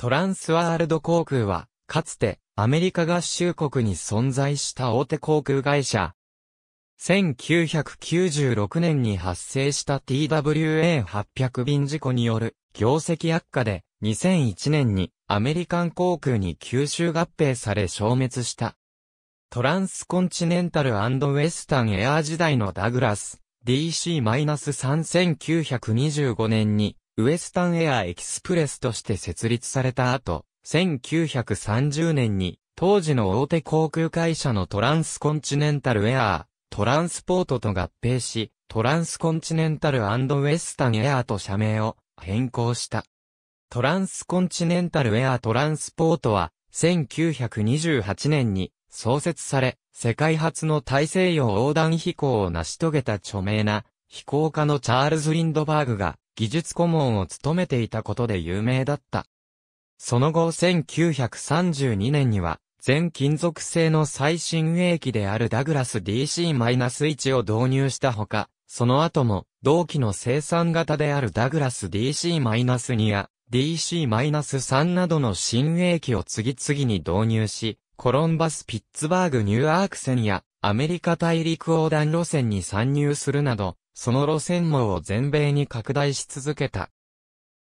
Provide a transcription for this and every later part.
トランスワールド航空は、かつて、アメリカ合衆国に存在した大手航空会社。1996年に発生した TWA800 便事故による業績悪化で2001年にアメリカン航空に吸収合併され消滅した。トランスコンチネンタルウェスタンエアー時代のダグラス DC-3925 年にウエスタンエアエキスプレスとして設立された後、1930年に、当時の大手航空会社のトランスコンチネンタルエアー、トランスポートと合併し、トランスコンチネンタルウエスタンエアーと社名を変更した。トランスコンチネンタルエアートランスポートは、1928年に創設され、世界初の大西洋横断飛行を成し遂げた著名な飛行家のチャールズ・リンドバーグが技術顧問を務めていたことで有名だった。その後1932年には、全金属製の最新鋭機であるダグラス DC-1 を導入したほか、その後も、同期の生産型であるダグラス DC-2 や DC-3 などの新鋭機を次々に導入し、コロンバス・ピッツバーグ・ニューアーク線やアメリカ大陸横断路線に参入するなど、その路線網を全米に拡大し続けた。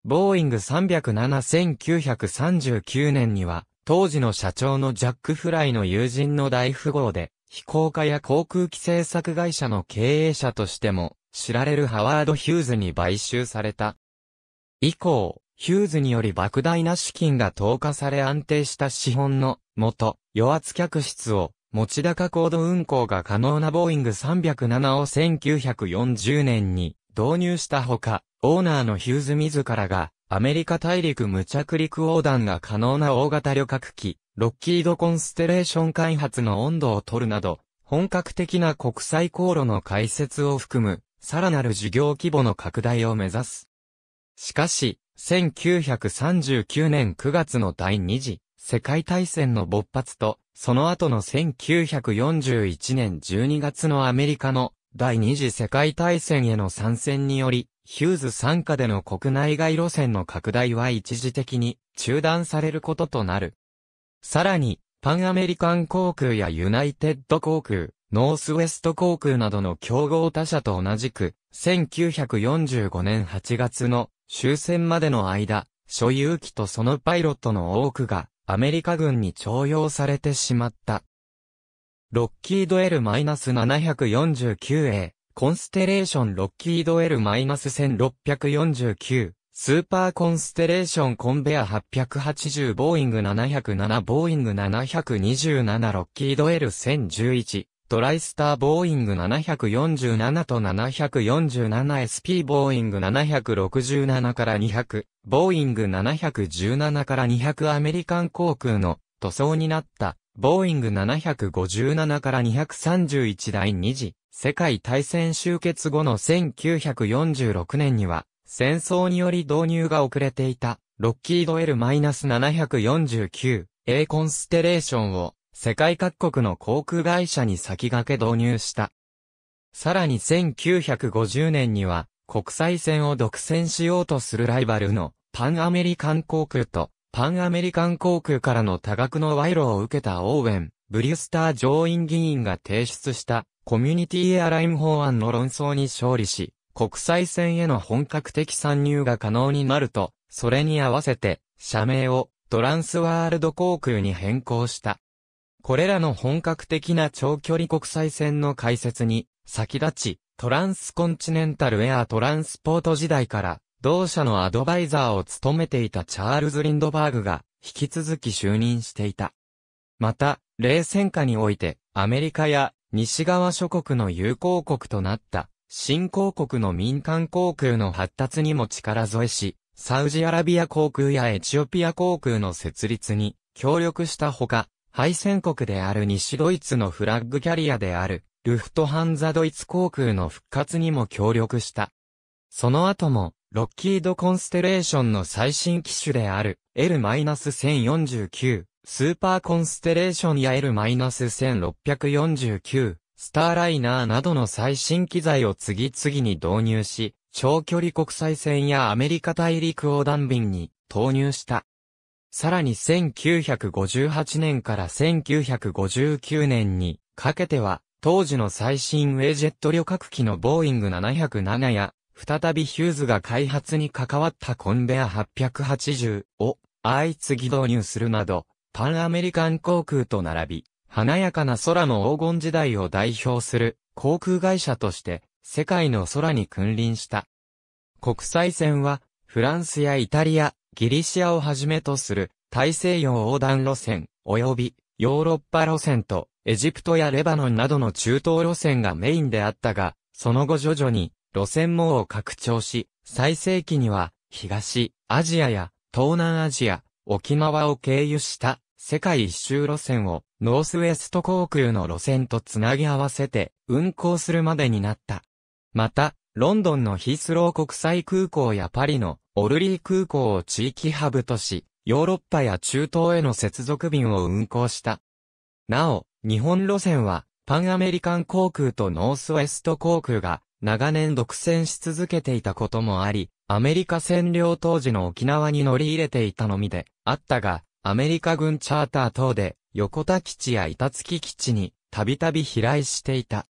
ボーイング307-1939年には、当時の社長のジャック・フライの友人の大富豪で、飛行家や航空機制作会社の経営者としても、知られるハワード・ヒューズに買収された。以降、ヒューズにより莫大な資金が投下され安定した資本の元、余与圧客室を持高高度運行が可能なボーイング307を1940年に導入したほか、オーナーのヒューズ自らが、アメリカ大陸無着陸横断が可能な大型旅客機、ロッキードコンステレーション開発の温度を取るなど、本格的な国際航路の開設を含む、さらなる事業規模の拡大を目指す。しかし、1939年9月の第2次世界大戦の勃発と、その後の1941年12月のアメリカの第二次世界大戦への参戦により、ヒューズ参加での国内外路線の拡大は一時的に中断されることとなる。さらに、パンアメリカン航空やユナイテッド航空、ノースウェスト航空などの競合他社と同じく、1945年8月の終戦までの間、所有機とそのパイロットの多くがアメリカ軍に徴用されてしまった。ロッキード L-749A、コンステレーションロッキード L-1649、スーパーコンステレーションコンベア880ボーイング707ボーイング727ロッキード L1011 ドライスターボーイング747と 747SP ボーイング767から200、ボーイング717から200アメリカン航空の塗装になったボーイング757から231第2次世界大戦終結後の1946年には戦争により導入が遅れていたロッキード L-749A コンステレーションを世界各国の航空会社に先駆け導入した。さらに1950年には、国際線を独占しようとするライバルのパンアメリカン航空とパンアメリカン航空からの多額の賄賂を受けたオーウェン、ブリュスター上院議員が提出したコミュニティエアライン法案の論争に勝利し、国際線への本格的参入が可能になると、それに合わせて社名をトランスワールド航空に変更した。これらの本格的な長距離国際線の開設に、先立ち、トランスコンチネンタルエアトランスポート時代から、同社のアドバイザーを務めていたチャールズ・リンドバーグが、引き続き就任していた。また、冷戦下において、アメリカや西側諸国の友好国となった、新興国の民間航空の発達にも力添えし、サウジアラビア航空やエチオピア航空の設立に協力したほか、敗戦国である西ドイツのフラッグキャリアである、ルフトハンザドイツ航空の復活にも協力した。その後も、ロッキードコンステレーションの最新機種である L-1049、スーパーコンステレーションや L-1649、スターライナーなどの最新機材を次々に導入し、長距離国際線やアメリカ大陸横断便に投入した。さらに1958年から1959年にかけては、当時の最新ウェイジェット旅客機のボーイング707や、再びヒューズが開発に関わったコンベア880を相次ぎ導入するなど、パンアメリカン航空と並び、華やかな空の黄金時代を代表する航空会社として世界の空に君臨した。国際線はフランスやイタリア、ギリシアをはじめとする大西洋横断路線、及びヨーロッパ路線とエジプトやレバノンなどの中東路線がメインであったが、その後徐々に路線網を拡張し、最盛期には東アジアや東南アジア、沖縄を経由した世界一周路線をノースウェスト航空の路線とつなぎ合わせて運航するまでになった。また、ロンドンのヒースロー国際空港やパリのオルリー空港を地域ハブとし、ヨーロッパや中東への接続便を運航した。なお、日本路線は、パンアメリカン航空とノースウェスト航空が、長年独占し続けていたこともあり、アメリカ占領当時の沖縄に乗り入れていたのみで、あったが、アメリカ軍チャーター等で、横田基地や板月基地に、たびたび飛来していた。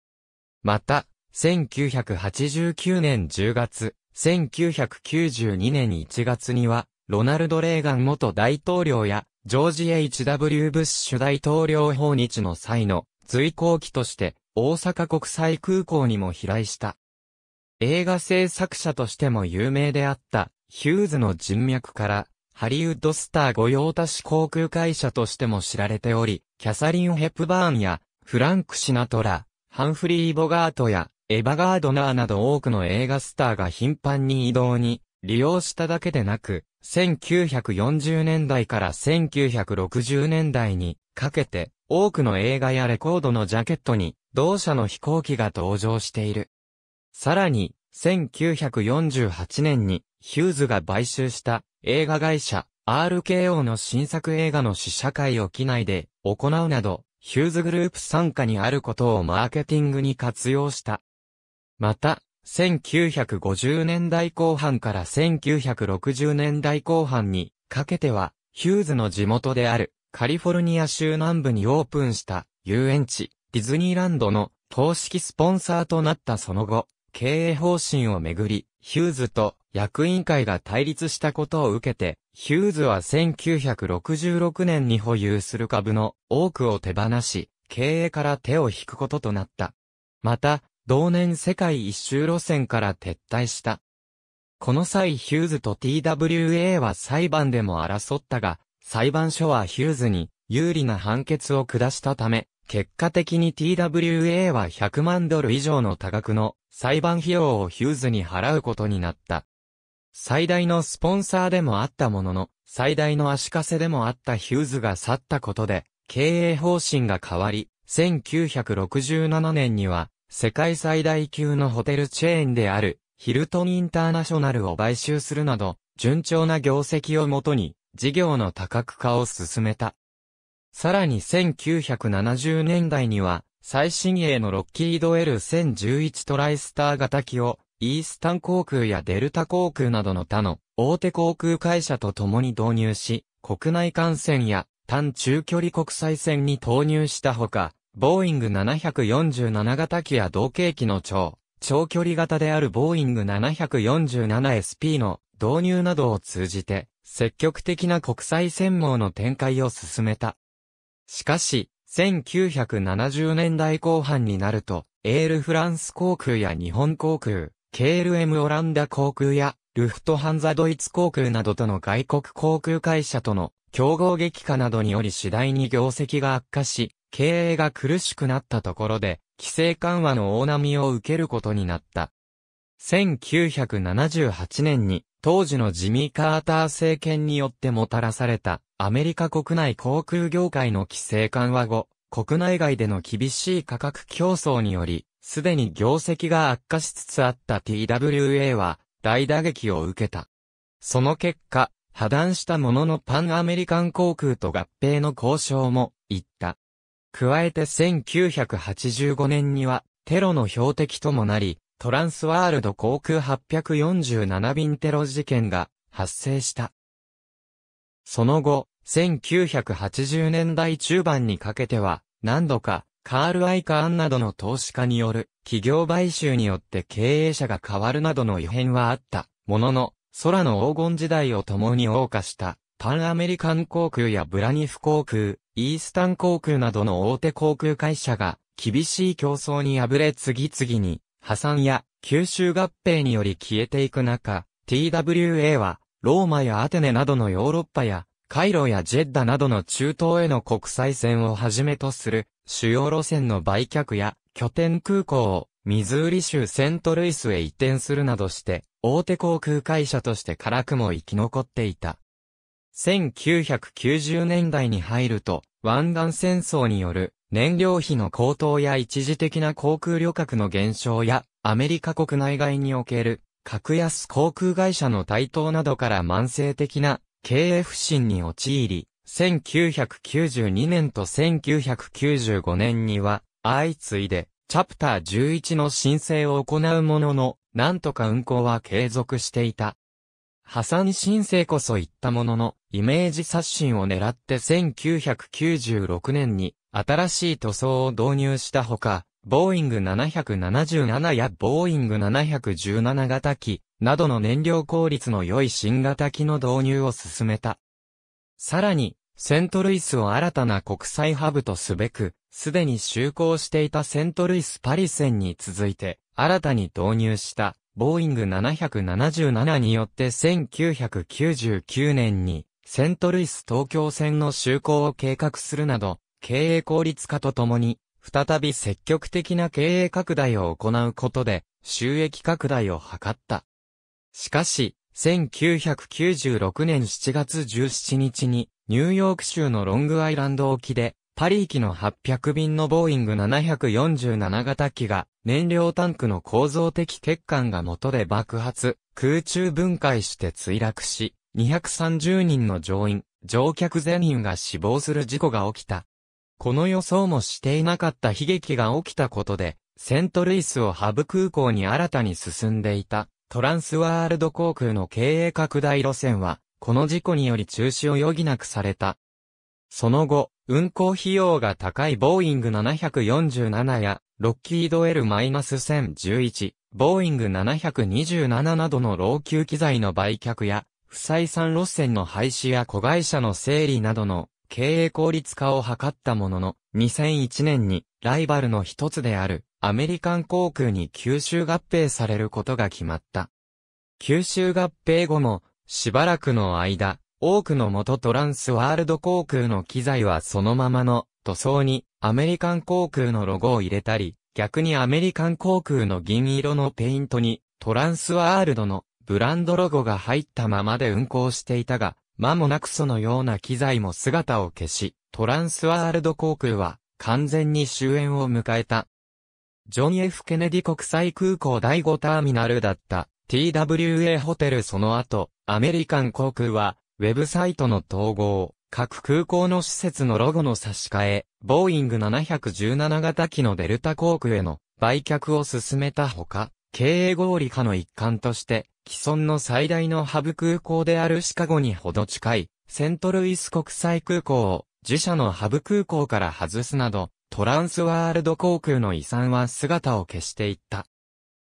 また、1989年10月、1992年1月には、ロナルド・レーガン元大統領や、ジョージ・ H.W. ブッシュ大統領訪日の際の随行機として、大阪国際空港にも飛来した。映画制作者としても有名であった、ヒューズの人脈から、ハリウッドスター御用達航空会社としても知られており、キャサリン・ヘプバーンや、フランク・シナトラ、ハンフリー・ボガートや、エヴァガードナーなど多くの映画スターが頻繁に移動に利用しただけでなく、1940年代から1960年代にかけて多くの映画やレコードのジャケットに同社の飛行機が登場している。さらに、1948年にヒューズが買収した映画会社 RKO の新作映画の試写会を機内で行うなど、ヒューズグループ傘下にあることをマーケティングに活用した。また、1950年代後半から1960年代後半にかけては、ヒューズの地元であるカリフォルニア州南部にオープンした遊園地、ディズニーランドの公式スポンサーとなったその後、経営方針をめぐり、ヒューズと役員会が対立したことを受けて、ヒューズは1966年に保有する株の多くを手放し、経営から手を引くこととなった。また、同年世界一周路線から撤退した。この際ヒューズと TWA は裁判でも争ったが、裁判所はヒューズに有利な判決を下したため、結果的に TWA は100万ドル以上の多額の裁判費用をヒューズに払うことになった。最大のスポンサーでもあったものの、最大の足かせでもあったヒューズが去ったことで、経営方針が変わり、1967年には世界最大級のホテルチェーンである、ヒルトンインターナショナルを買収するなど、順調な業績をもとに、事業の多角化を進めた。さらに1970年代には、最新鋭のロッキード L1011 トライスター型機を、イースタン航空やデルタ航空などの他の大手航空会社と共に導入し、国内艦船や単中距離国際線に投入したほか、ボーイング747型機や同型機の超、長距離型であるボーイング 747SP の導入などを通じて、積極的な国際専門の展開を進めた。しかし、1970年代後半になると、エールフランス航空や日本航空、KLM オランダ航空や、ルフトハンザドイツ航空などとの外国航空会社との競合激化などにより次第に業績が悪化し、経営が苦しくなったところで、規制緩和の大波を受けることになった。1978年に、当時のジミー・カーター政権によってもたらされた、アメリカ国内航空業界の規制緩和後、国内外での厳しい価格競争により、すでに業績が悪化しつつあった TWA は、大打撃を受けた。その結果、破断したもののパンアメリカン航空と合併の交渉も、行った。加えて1985年には、テロの標的ともなり、トランスワールド航空847便テロ事件が発生した。その後、1980年代中盤にかけては、何度か、カール・アイカーンなどの投資家による企業買収によって経営者が変わるなどの異変はあった。ものの、空の黄金時代を共に謳歌した、パンアメリカン航空やブラニフ航空、イースタン航空などの大手航空会社が厳しい競争に敗れ次々に破産や吸収合併により消えていく中、TWA はローマやアテネなどのヨーロッパやカイロやジェッダなどの中東への国際線をはじめとする主要路線の売却や拠点空港をミズーリ州セントルイスへ移転するなどして大手航空会社として辛くも生き残っていた。1990年代に入ると、湾岸戦争による燃料費の高騰や一時的な航空旅客の減少や、アメリカ国内外における格安航空会社の台頭などから慢性的な経営不振に陥り、1992年と1995年には、相次いで、チャプター11の申請を行うものの、なんとか運航は継続していた。破産申請こそ言ったものの、イメージ刷新を狙って1996年に新しい塗装を導入したほか、ボーイング777やボーイング717型機などの燃料効率の良い新型機の導入を進めた。さらに、セントルイスを新たな国際ハブとすべく、すでに就航していたセントルイス・パリ線に続いて、新たに導入したボーイング777によって1999年に、セントルイス東京線の就航を計画するなど、経営効率化とともに、再び積極的な経営拡大を行うことで、収益拡大を図った。しかし、1996年7月17日に、ニューヨーク州のロングアイランド沖で、パリ行きの800便のボーイング747型機が、燃料タンクの構造的欠陥が元で爆発、空中分解して墜落し、230人の乗員、乗客全員が死亡する事故が起きた。この予想もしていなかった悲劇が起きたことで、セントルイスをハブ空港に新たに進んでいた、トランスワールド航空の経営拡大路線は、この事故により中止を余儀なくされた。その後、運行費用が高いボーイング747や、ロッキード L-1011、ボーイング727などの老朽機材の売却や、不採算路線の廃止や子会社の整理などの経営効率化を図ったものの、2001年にライバルの一つであるアメリカン航空に吸収合併されることが決まった。吸収合併後も、しばらくの間、多くの元トランスワールド航空の機材はそのままの塗装にアメリカン航空のロゴを入れたり、逆にアメリカン航空の銀色のペイントにトランスワールドのブランドロゴが入ったままで運航していたが、間もなくそのような機材も姿を消し、トランスワールド航空は完全に終焉を迎えた。ジョン・ F・ ケネディ国際空港第5ターミナルだった TWA ホテルその後、アメリカン航空はウェブサイトの統合、各空港の施設のロゴの差し替え、ボーイング717型機のデルタ航空への売却を進めたほか、経営合理化の一環として、既存の最大のハブ空港であるシカゴにほど近い、セントルイス国際空港を自社のハブ空港から外すなど、トランスワールド航空の遺産は姿を消していった。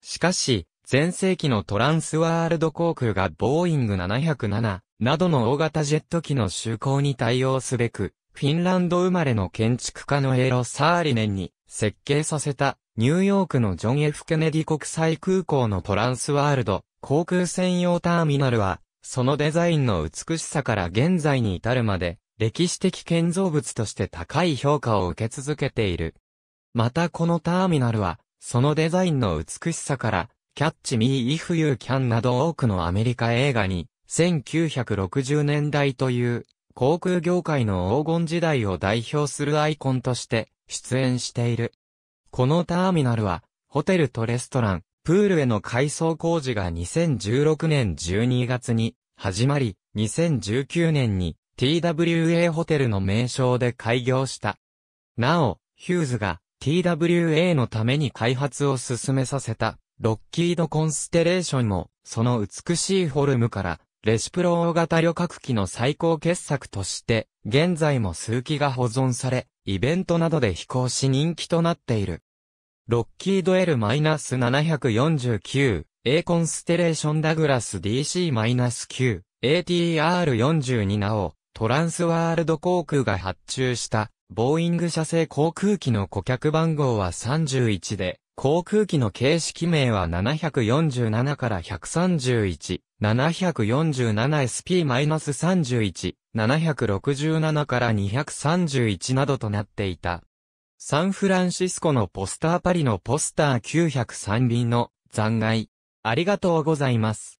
しかし、前世紀のトランスワールド航空がボーイング707、などの大型ジェット機の就航に対応すべく、フィンランド生まれの建築家のエロ・サーリネンに設計させたニューヨークのジョン・ F・ ケネディ国際空港のトランスワールド航空専用ターミナルは、そのデザインの美しさから現在に至るまで、歴史的建造物として高い評価を受け続けている。またこのターミナルは、そのデザインの美しさから、キャッチ・ミー・イフ・ユー・キャンなど多くのアメリカ映画に1960年代という航空業界の黄金時代を代表するアイコンとして出演している。このターミナルはホテルとレストラン、プールへの改装工事が2016年12月に始まり、2019年に TWA ホテルの名称で開業した。なお、ヒューズが TWA のために開発を進めさせたロッキードコンステレーションもその美しいフォルムからレシプロ大型旅客機の最高傑作として、現在も数機が保存され、イベントなどで飛行し人気となっている。ロッキード L-749、A コンステレーションダグラス DC-9、ATR-42 なお、トランスワールド航空が発注した、ボーイング社製航空機の顧客番号は31で、航空機の形式名は747から131、747SP-31、767から231などとなっていた。サンフランシスコのポスターパリのポスター903便の残骸。ありがとうございます。